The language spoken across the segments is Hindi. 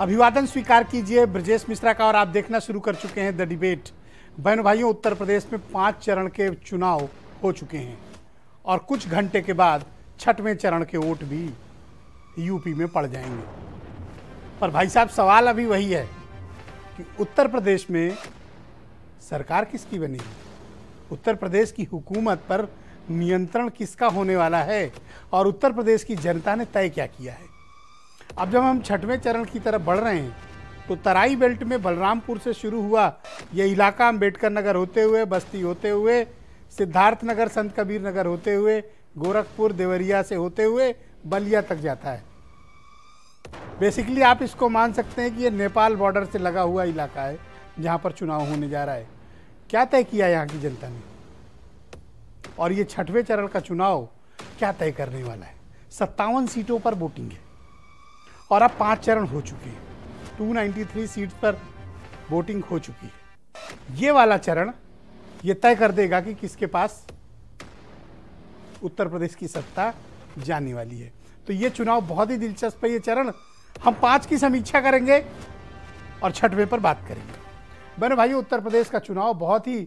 अभिवादन स्वीकार कीजिए ब्रजेश मिश्रा का और आप देखना शुरू कर चुके हैं द डिबेट बहन भाइयों उत्तर प्रदेश में पाँच चरण के चुनाव हो चुके हैं और कुछ घंटे के बाद छठवें चरण के वोट भी यूपी में पड़ जाएंगे पर भाई साहब सवाल अभी वही है कि उत्तर प्रदेश में सरकार किसकी बनेगी उत्तर प्रदेश की हुकूमत पर नियंत्रण किसका होने वाला है और उत्तर प्रदेश की जनता ने तय क्या किया है अब जब हम छठवें चरण की तरफ बढ़ रहे हैं तो तराई बेल्ट में बलरामपुर से शुरू हुआ ये इलाका अम्बेडकर नगर होते हुए बस्ती होते हुए सिद्धार्थ नगर संत कबीर नगर होते हुए गोरखपुर देवरिया से होते हुए बलिया तक जाता है बेसिकली आप इसको मान सकते हैं कि ये नेपाल बॉर्डर से लगा हुआ इलाका है जहाँ पर चुनाव होने जा रहा है क्या तय किया यहाँ की जनता ने और ये छठवें चरण का चुनाव क्या तय करने वाला है सत्तावन सीटों पर वोटिंग है और अब पांच चरण हो चुके हैं 293 सीट पर वोटिंग हो चुकी है ये वाला चरण ये तय कर देगा कि किसके पास उत्तर प्रदेश की सत्ता जाने वाली है तो ये चुनाव बहुत ही दिलचस्प है ये चरण हम पांच की समीक्षा करेंगे और छठवें पर बात करेंगे बने भाई उत्तर प्रदेश का चुनाव बहुत ही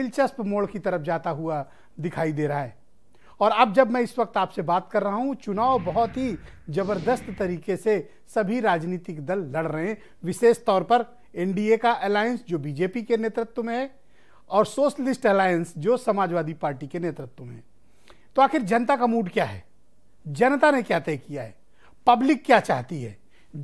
दिलचस्प मोड़ की तरफ जाता हुआ दिखाई दे रहा है और अब जब मैं इस वक्त आपसे बात कर रहा हूं चुनाव बहुत ही जबरदस्त तरीके से सभी राजनीतिक दल लड़ रहे हैं विशेष तौर पर एनडीए का अलायंस जो बीजेपी के नेतृत्व में है और सोशलिस्ट अलायंस जो समाजवादी पार्टी के नेतृत्व में तो आखिर जनता का मूड क्या है जनता ने क्या तय किया है पब्लिक क्या चाहती है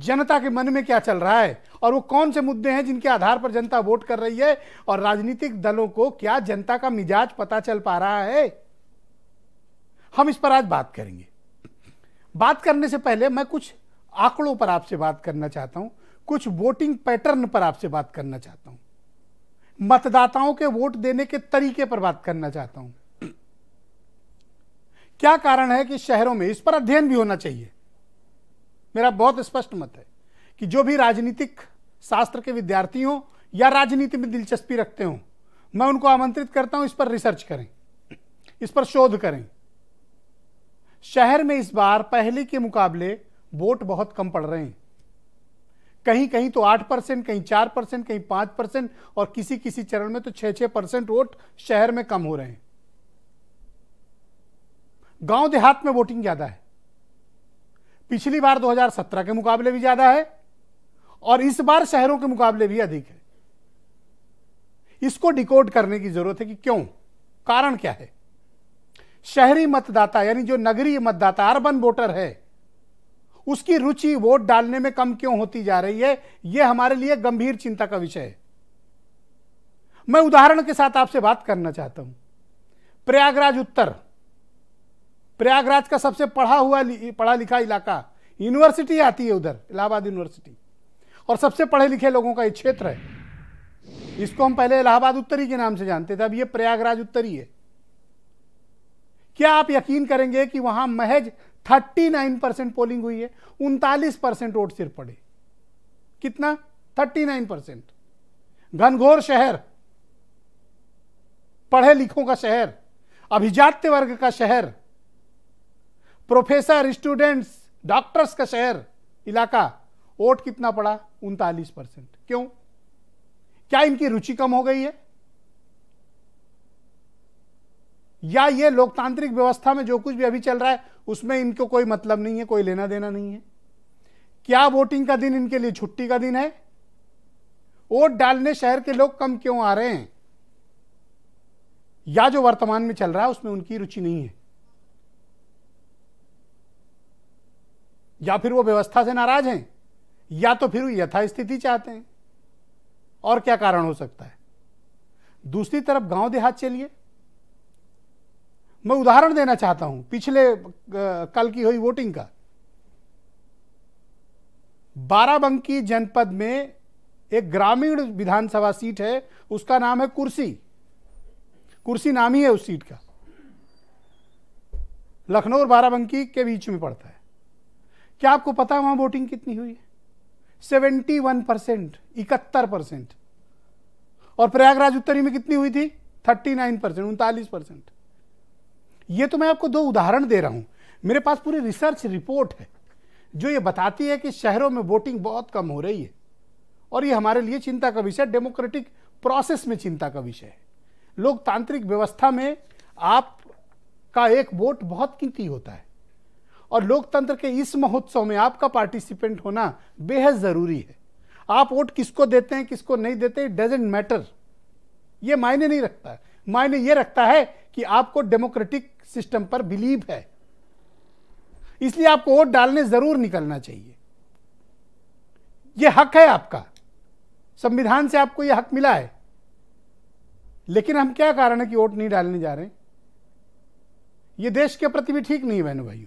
जनता के मन में क्या चल रहा है और वो कौन से मुद्दे हैं जिनके आधार पर जनता वोट कर रही है और राजनीतिक दलों को क्या जनता का मिजाज पता चल पा रहा है हम इस पर आज बात करेंगे बात करने से पहले मैं कुछ आंकड़ों पर आपसे बात करना चाहता हूं कुछ वोटिंग पैटर्न पर आपसे बात करना चाहता हूं मतदाताओं के वोट देने के तरीके पर बात करना चाहता हूं क्या कारण है कि शहरों में इस पर अध्ययन भी होना चाहिए मेरा बहुत स्पष्ट मत है कि जो भी राजनीतिक शास्त्र के विद्यार्थी हों या राजनीति में दिलचस्पी रखते हों मैं उनको आमंत्रित करता हूं इस पर रिसर्च करें इस पर शोध करें शहर में इस बार पहले के मुकाबले वोट बहुत कम पड़ रहे हैं कहीं कहीं तो आठ परसेंट कहीं चार परसेंट कहीं पांच परसेंट और किसी किसी चरण में तो छह छह परसेंट वोट शहर में कम हो रहे हैं गांव देहात में वोटिंग ज़्यादा है पिछली बार 2017 के मुकाबले भी ज़्यादा है और इस बार शहरों के मुकाबले भी अधिक है इसको डिकोड करने की ज़रूरत है कि क्यों कारण क्या है शहरी मतदाता यानी जो नगरीय मतदाता अर्बन वोटर है उसकी रुचि वोट डालने में कम क्यों होती जा रही है यह हमारे लिए गंभीर चिंता का विषय है मैं उदाहरण के साथ आपसे बात करना चाहता हूं प्रयागराज उत्तर प्रयागराज का सबसे पढ़ा हुआ पढ़ा लिखा इलाका यूनिवर्सिटी आती है उधर इलाहाबाद यूनिवर्सिटी और सबसे पढ़े लिखे लोगों का यह क्षेत्र है इसको हम पहले इलाहाबाद उत्तरी के नाम से जानते थे अब यह प्रयागराज उत्तरी है क्या आप यकीन करेंगे कि वहां महज 39 परसेंट पोलिंग हुई है उनतालीस परसेंट वोट सिर्फ पड़े कितना 39 परसेंट घनघोर शहर पढ़े लिखों का शहर अभिजात्य वर्ग का शहर प्रोफेसर स्टूडेंट्स डॉक्टर्स का शहर इलाका वोट कितना पड़ा उनतालीस परसेंट क्यों क्या इनकी रुचि कम हो गई है या ये लोकतांत्रिक व्यवस्था में जो कुछ भी अभी चल रहा है उसमें इनको कोई मतलब नहीं है कोई लेना देना नहीं है क्या वोटिंग का दिन इनके लिए छुट्टी का दिन है वोट डालने शहर के लोग कम क्यों आ रहे हैं या जो वर्तमान में चल रहा है उसमें उनकी रुचि नहीं है या फिर वो व्यवस्था से नाराज हैं या तो फिर वो यथास्थिति चाहते हैं और क्या कारण हो सकता है दूसरी तरफ गांव देहात चलिए मैं उदाहरण देना चाहता हूं पिछले कल की हुई वोटिंग का बाराबंकी जनपद में एक ग्रामीण विधानसभा सीट है उसका नाम है कुर्सी कुर्सी नाम ही है उस सीट का लखनऊ और बाराबंकी के बीच में पड़ता है क्या आपको पता है वहां वोटिंग कितनी हुई है सेवेंटी वन परसेंट इकहत्तर परसेंट और प्रयागराज उत्तरी में कितनी हुई थी थर्टी नाइन परसेंट उनतालीस परसेंट ये तो मैं आपको दो उदाहरण दे रहा हूं मेरे पास पूरी रिसर्च रिपोर्ट है जो ये बताती है कि शहरों में वोटिंग बहुत कम हो रही है और ये हमारे लिए चिंता का विषय डेमोक्रेटिक प्रोसेस में चिंता का विषय है लोकतांत्रिक व्यवस्था में आप का एक वोट बहुत कीमती होता है और लोकतंत्र के इस महोत्सव में आपका पार्टिसिपेंट होना बेहद ज़रूरी है आप वोट किसको देते हैं किसको नहीं देते डजेंट मैटर ये मायने नहीं रखता मायने ये रखता है कि आपको डेमोक्रेटिक सिस्टम पर बिलीव है इसलिए आपको वोट डालने जरूर निकलना चाहिए यह हक है आपका संविधान से आपको यह हक मिला है लेकिन हम क्या कारण है कि वोट नहीं डालने जा रहे ये देश के प्रति भी ठीक नहीं है बहनों भाइयों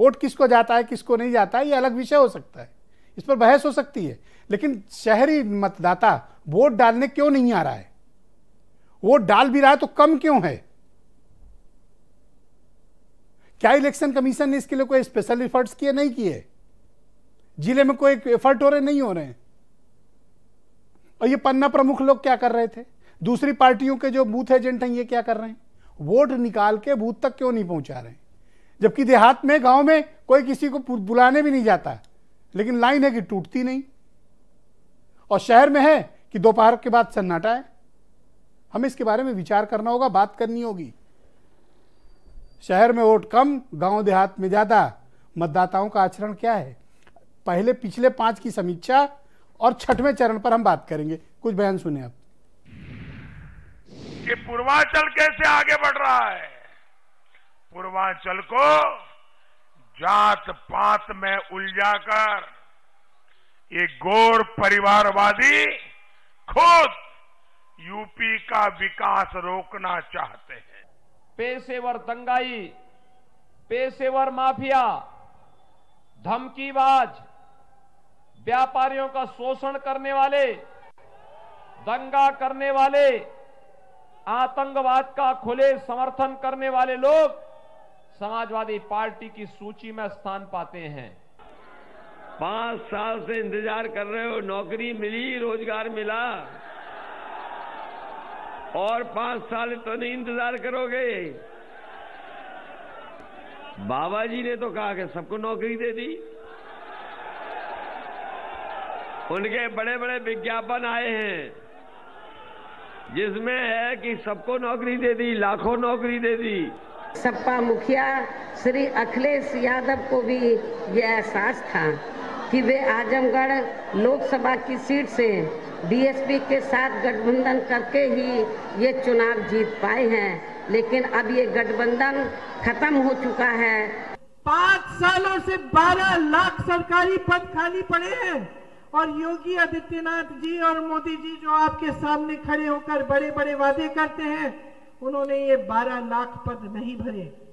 वोट किसको जाता है किसको नहीं जाता है ये अलग विषय हो सकता है इस पर बहस हो सकती है लेकिन शहरी मतदाता वोट डालने क्यों नहीं आ रहा है वोट डाल भी रहा है तो कम क्यों है क्या इलेक्शन कमीशन ने इसके लिए कोई स्पेशल एफर्ट्स किए नहीं किए जिले में कोई एफर्ट हो रहे नहीं हो रहे हैं और ये पन्ना प्रमुख लोग क्या कर रहे थे दूसरी पार्टियों के जो बूथ एजेंट हैं ये क्या कर रहे हैं वोट निकाल के बूथ तक क्यों नहीं पहुंचा रहे हैं जबकि देहात में गांव में कोई किसी को बुलाने भी नहीं जाता लेकिन लाइन है कि टूटती नहीं और शहर में है कि दोपहर के बाद सन्नाटा है हमें इसके बारे में विचार करना होगा बात करनी होगी शहर में वोट कम गांव देहात में ज़्यादा मतदाताओं का आचरण क्या है पहले पिछले पांच की समीक्षा और छठवें चरण पर हम बात करेंगे कुछ बयान सुने आप कि पूर्वांचल कैसे आगे बढ़ रहा है पूर्वांचल को जात पात में उलझाकर ये गौर परिवारवादी खुद यूपी का विकास रोकना चाहते हैं पेशेवर दंगाई पेशेवर माफिया धमकीबाज व्यापारियों का शोषण करने वाले दंगा करने वाले आतंकवाद का खुले समर्थन करने वाले लोग समाजवादी पार्टी की सूची में स्थान पाते हैं पांच साल से इंतजार कर रहे हो नौकरी मिली रोजगार मिला और पांच साल तो नहीं इंतजार करोगे बाबा जी ने तो कहा कि सबको नौकरी दे दी उनके बड़े बड़े विज्ञापन आए हैं जिसमें है कि सबको नौकरी दे दी लाखों नौकरी दे दी सपा मुखिया श्री अखिलेश यादव को भी यह एहसास था कि वे आजमगढ़ लोकसभा की सीट से बीएसपी के साथ गठबंधन करके ही ये चुनाव जीत पाए हैं लेकिन अब ये गठबंधन खत्म हो चुका है पाँच सालों से बारह लाख सरकारी पद खाली पड़े हैं और योगी आदित्यनाथ जी और मोदी जी जो आपके सामने खड़े होकर बड़े बड़े वादे करते हैं उन्होंने ये बारह लाख पद नहीं भरे